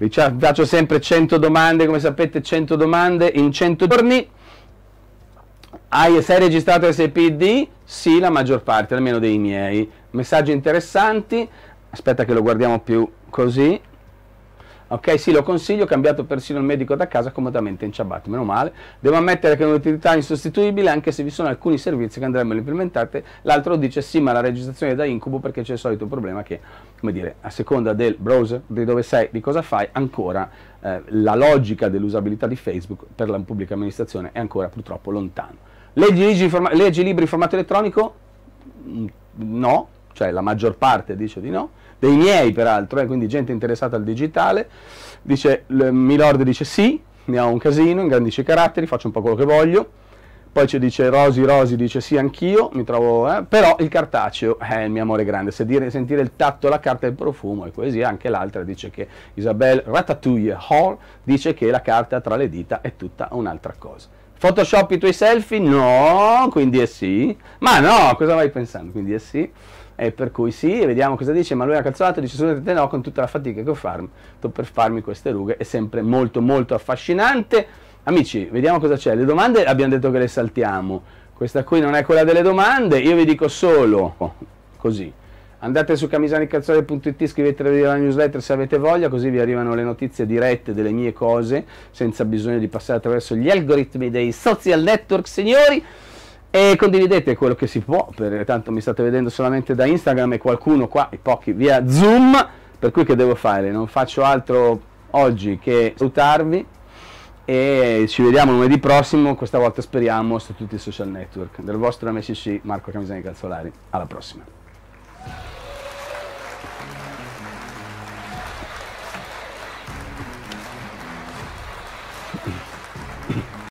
Vi diciamo, faccio sempre 100 domande, come sapete 100 domande in 100 giorni. Hai, sei registrato SPD? Sì, la maggior parte, almeno dei miei. Messaggi interessanti. Aspetta che lo guardiamo più così. Ok, sì, lo consiglio, ho cambiato persino il medico da casa comodamente in ciabatte, meno male. Devo ammettere che è un'utilità insostituibile anche se vi sono alcuni servizi che andrebbero implementati. L'altro dice sì, ma la registrazione è da incubo perché c'è il solito problema che, come dire, a seconda del browser, di dove sei, di cosa fai, ancora eh, la logica dell'usabilità di Facebook per la pubblica amministrazione è ancora purtroppo lontano. Leggi, leggi, leggi libri in formato elettronico? Mm, no, cioè la maggior parte dice di no, dei miei peraltro, eh, quindi gente interessata al digitale, dice, Milord dice sì, ne ho un casino, ingrandisce i caratteri, faccio un po' quello che voglio, poi ci dice Rosy, Rosy dice sì anch'io, mi trovo, eh, però il cartaceo è eh, il mio amore grande, Se dire, sentire il tatto, la carta e il profumo è poesia, anche l'altra dice che Isabelle Ratatouille Hall dice che la carta tra le dita è tutta un'altra cosa. Photoshop i tuoi selfie? No, quindi è sì. Ma no, cosa vai pensando? Quindi è sì. E per cui sì, vediamo cosa dice, ma lui ha calzolato, dice scusate no, con tutta la fatica che ho fatto per farmi queste rughe, è sempre molto molto affascinante. Amici, vediamo cosa c'è, le domande abbiamo detto che le saltiamo, questa qui non è quella delle domande, io vi dico solo oh, così. Andate su camisanicazzoli.it, scrivetevi alla newsletter se avete voglia, così vi arrivano le notizie dirette delle mie cose, senza bisogno di passare attraverso gli algoritmi dei social network, signori e condividete quello che si può, perché tanto mi state vedendo solamente da Instagram e qualcuno qua, i pochi, via Zoom, per cui che devo fare? Non faccio altro oggi che salutarvi e ci vediamo lunedì prossimo, questa volta speriamo su tutti i social network. Del vostro MSC Marco Camisani Calzolari, alla prossima.